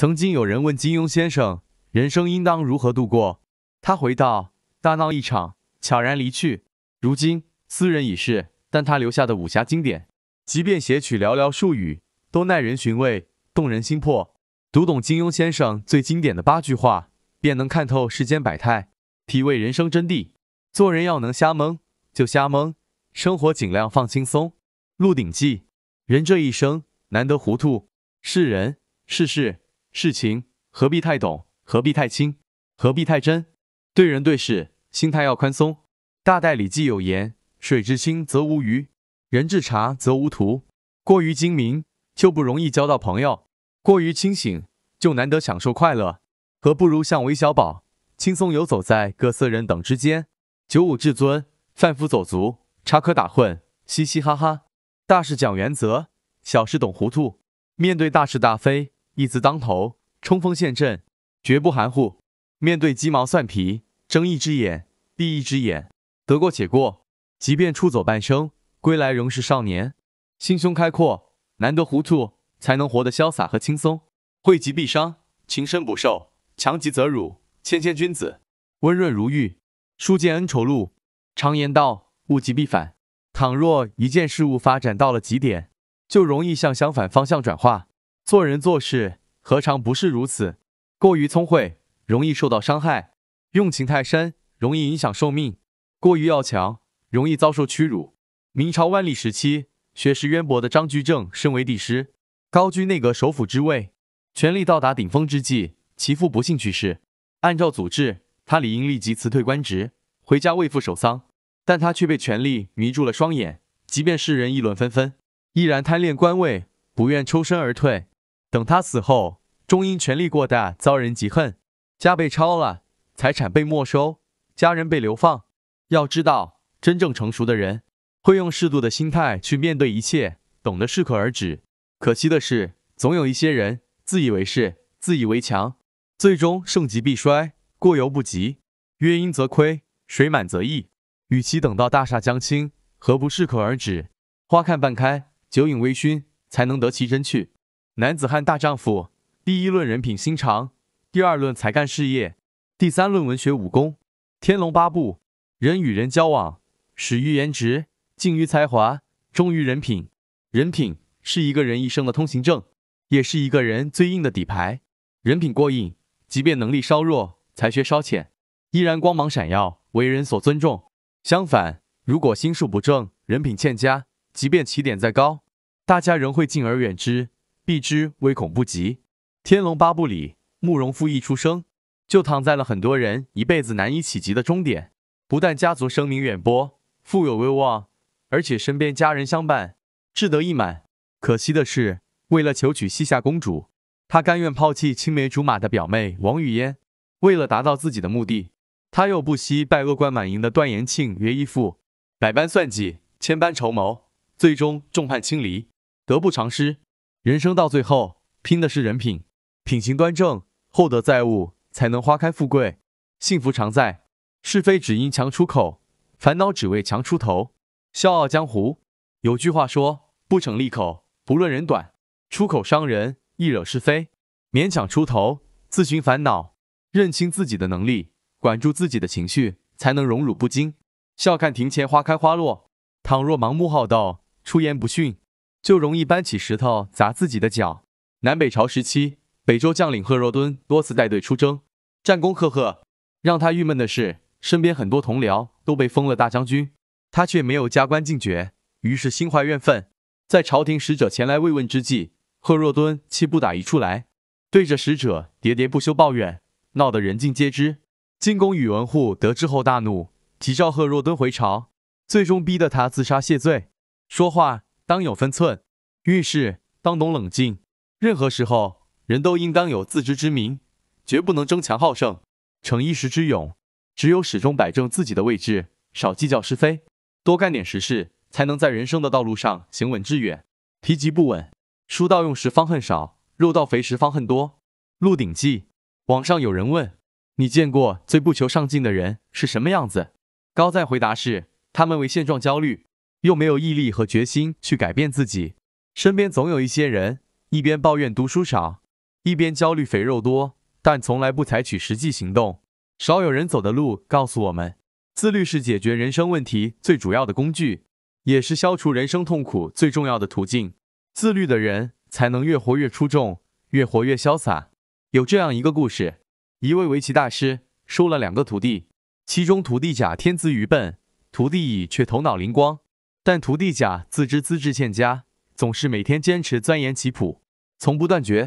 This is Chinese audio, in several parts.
曾经有人问金庸先生，人生应当如何度过？他回道：大闹一场，悄然离去。如今斯人已逝，但他留下的武侠经典，即便写取寥寥数语，都耐人寻味，动人心魄。读懂金庸先生最经典的八句话，便能看透世间百态，体味人生真谛。做人要能瞎蒙就瞎蒙，生活尽量放轻松。《鹿鼎记》：人这一生难得糊涂，是人是事。事情何必太懂，何必太清，何必太真？对人对事，心态要宽松。大代理记有言：“水至清则无鱼，人至察则无徒。”过于精明就不容易交到朋友，过于清醒就难得享受快乐。何不如像韦小宝，轻松游走在各色人等之间，九五至尊，贩夫走卒，插科打诨，嘻嘻哈哈。大事讲原则，小事懂糊涂。面对大是大非。义字当头，冲锋陷阵，绝不含糊；面对鸡毛蒜皮，睁一只眼闭一只眼，得过且过。即便出走半生，归来仍是少年。心胸开阔，难得糊涂，才能活得潇洒和轻松。讳疾必伤，情深不寿，强极则辱。谦谦君子，温润如玉。书见恩仇录。常言道，物极必反。倘若一件事物发展到了极点，就容易向相反方向转化。做人做事何尝不是如此？过于聪慧，容易受到伤害；用情太深，容易影响寿命；过于要强，容易遭受屈辱。明朝万历时期，学识渊博的张居正身为帝师，高居内阁首辅之位，权力到达顶峰之际，其父不幸去世。按照祖制，他理应立即辞退官职，回家为父守丧。但他却被权力迷住了双眼，即便世人议论纷纷，依然贪恋官位，不愿抽身而退。等他死后，终因权力过大遭人嫉恨，家被抄了，财产被没收，家人被流放。要知道，真正成熟的人会用适度的心态去面对一切，懂得适可而止。可惜的是，总有一些人自以为是，自以为强，最终盛极必衰，过犹不及。月盈则亏，水满则溢。与其等到大厦将倾，何不适可而止？花看半开，酒饮微醺，才能得其真趣。男子汉大丈夫，第一论人品心肠，第二论才干事业，第三论文学武功。《天龙八部》人与人交往，始于颜值，敬于才华，忠于人品。人品是一个人一生的通行证，也是一个人最硬的底牌。人品过硬，即便能力稍弱，才学稍浅，依然光芒闪耀，为人所尊重。相反，如果心术不正，人品欠佳，即便起点再高，大家仍会敬而远之。避之，唯恐不及。《天龙八部》里，慕容复一出生就躺在了很多人一辈子难以企及的终点。不但家族声名远播，富有威望，而且身边佳人相伴，志得意满。可惜的是，为了求娶西夏公主，他甘愿抛弃青梅竹马的表妹王语嫣。为了达到自己的目的，他又不惜拜恶贯满盈的段延庆为义父，百般算计，千般筹谋，最终众叛亲离，得不偿失。人生到最后拼的是人品，品行端正，厚德载物，才能花开富贵，幸福常在。是非只因强出口，烦恼只为强出头。笑傲江湖，有句话说：不逞利口，不论人短，出口伤人，易惹是非；勉强出头，自寻烦恼。认清自己的能力，管住自己的情绪，才能荣辱不惊，笑看庭前花开花落。倘若盲目好斗，出言不逊。就容易搬起石头砸自己的脚。南北朝时期，北周将领贺若敦多次带队出征，战功赫赫。让他郁闷的是，身边很多同僚都被封了大将军，他却没有加官进爵。于是心怀怨愤，在朝廷使者前来慰问之际，贺若敦气不打一处来，对着使者喋喋不休抱怨，闹得人尽皆知。进宫宇文护得知后大怒，急召贺若敦回朝，最终逼得他自杀谢罪。说话。当有分寸，遇事当懂冷静。任何时候，人都应当有自知之明，绝不能争强好胜，逞一时之勇。只有始终摆正自己的位置，少计较是非，多干点实事，才能在人生的道路上行稳致远。提及不稳，书到用时方恨少，肉到肥时方恨多。《鹿鼎记》网上有人问：你见过最不求上进的人是什么样子？高赞回答是：他们为现状焦虑。又没有毅力和决心去改变自己，身边总有一些人一边抱怨读书少，一边焦虑肥肉多，但从来不采取实际行动。少有人走的路告诉我们，自律是解决人生问题最主要的工具，也是消除人生痛苦最重要的途径。自律的人才能越活越出众，越活越潇洒。有这样一个故事，一位围棋大师收了两个徒弟，其中徒弟甲天资愚笨，徒弟乙却头脑灵光。但徒弟甲自知资质欠佳，总是每天坚持钻研棋谱，从不断绝；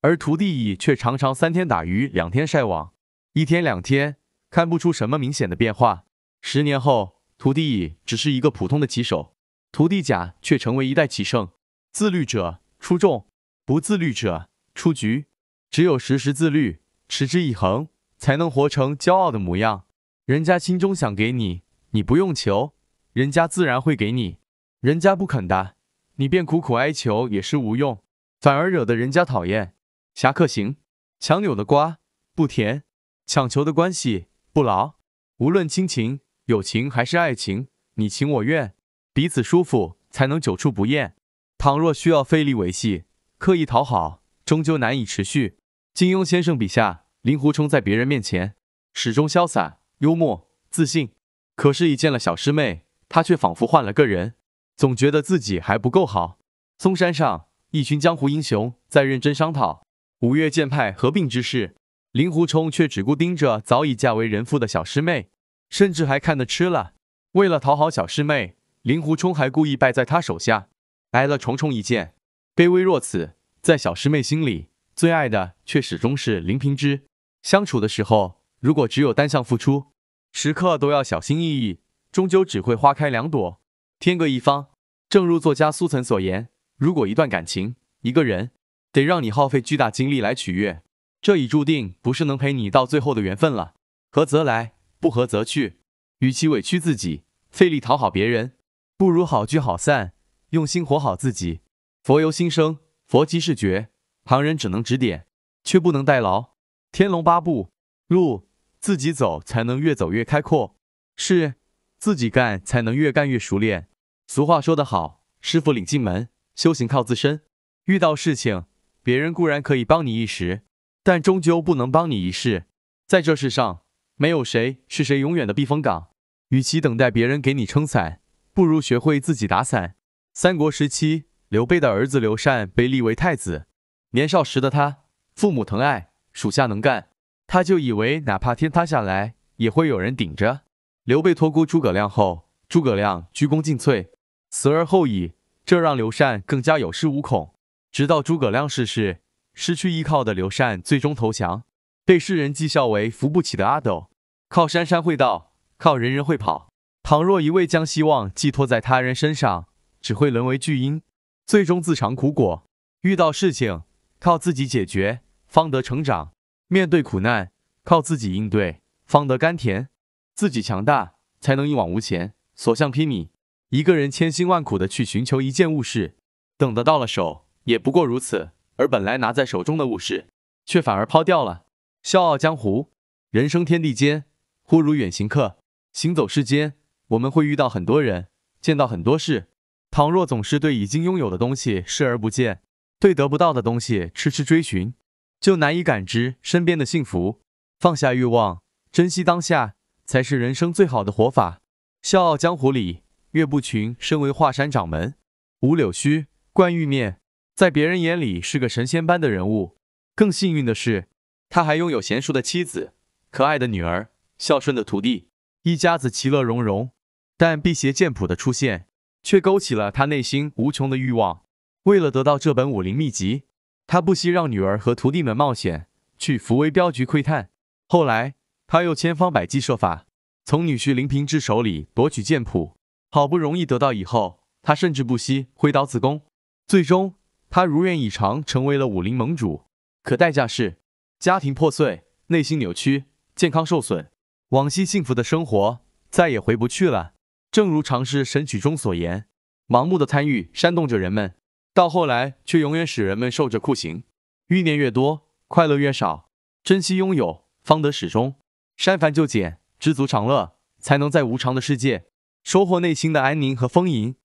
而徒弟乙却常常三天打鱼两天晒网，一天两天看不出什么明显的变化。十年后，徒弟乙只是一个普通的棋手，徒弟甲却成为一代棋圣。自律者出众，不自律者出局。只有时时自律，持之以恒，才能活成骄傲的模样。人家心中想给你，你不用求。人家自然会给你，人家不肯的，你便苦苦哀求也是无用，反而惹得人家讨厌。侠客行，强扭的瓜不甜，强求的关系不牢。无论亲情、友情还是爱情，你情我愿，彼此舒服才能久处不厌。倘若需要费力维系，刻意讨好，终究难以持续。金庸先生笔下，令狐冲在别人面前始终潇洒、幽默、自信，可是一见了小师妹。他却仿佛换了个人，总觉得自己还不够好。嵩山上，一群江湖英雄在认真商讨五岳剑派合并之事。令狐冲却只顾盯着早已嫁为人妇的小师妹，甚至还看得吃了。为了讨好小师妹，令狐冲还故意败在他手下，挨了重重一剑，卑微若此。在小师妹心里，最爱的却始终是林平之。相处的时候，如果只有单向付出，时刻都要小心翼翼。终究只会花开两朵，天各一方。正如作家苏岑所言，如果一段感情、一个人得让你耗费巨大精力来取悦，这已注定不是能陪你到最后的缘分了。合则来，不合则去。与其委屈自己，费力讨好别人，不如好聚好散，用心活好自己。佛由心生，佛即是觉，旁人只能指点，却不能代劳。天龙八部，路自己走，才能越走越开阔。是。自己干才能越干越熟练。俗话说得好，师傅领进门，修行靠自身。遇到事情，别人固然可以帮你一时，但终究不能帮你一世。在这世上，没有谁是谁永远的避风港。与其等待别人给你撑伞，不如学会自己打伞。三国时期，刘备的儿子刘禅被立为太子。年少时的他，父母疼爱，属下能干，他就以为哪怕天塌下来，也会有人顶着。刘备托孤诸葛亮后，诸葛亮鞠躬尽瘁，死而后已，这让刘禅更加有恃无恐。直到诸葛亮逝世，失去依靠的刘禅最终投降，被世人讥笑为扶不起的阿斗。靠山山会倒，靠人人会跑。倘若一味将希望寄托在他人身上，只会沦为巨婴，最终自尝苦果。遇到事情靠自己解决，方得成长；面对苦难靠自己应对，方得甘甜。自己强大，才能一往无前，所向披靡。一个人千辛万苦的去寻求一件物事，等得到了手，也不过如此。而本来拿在手中的物事，却反而抛掉了。笑傲江湖，人生天地间，忽如远行客。行走世间，我们会遇到很多人，见到很多事。倘若总是对已经拥有的东西视而不见，对得不到的东西痴痴追寻，就难以感知身边的幸福。放下欲望，珍惜当下。才是人生最好的活法。《笑傲江湖》里，岳不群身为华山掌门，吴柳须、冠玉面，在别人眼里是个神仙般的人物。更幸运的是，他还拥有贤淑的妻子、可爱的女儿、孝顺的徒弟，一家子其乐融融。但辟邪剑谱的出现，却勾起了他内心无穷的欲望。为了得到这本武林秘籍，他不惜让女儿和徒弟们冒险去福威镖局窥探。后来。他又千方百计设法从女婿林平之手里夺取剑谱，好不容易得到以后，他甚至不惜挥刀自宫。最终，他如愿以偿成为了武林盟主，可代价是家庭破碎、内心扭曲、健康受损，往昔幸福的生活再也回不去了。正如《长诗神曲》中所言：“盲目的参与煽动着人们，到后来却永远使人们受着酷刑。欲念越多，快乐越少，珍惜拥有，方得始终。”删繁就简，知足常乐，才能在无常的世界收获内心的安宁和丰盈。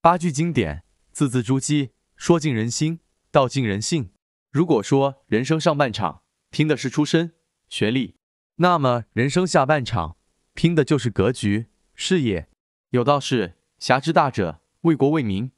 八句经典，字字珠玑，说尽人心，道尽人性。如果说人生上半场拼的是出身、学历，那么人生下半场拼的就是格局、视野。有道是：侠之大者，为国为民。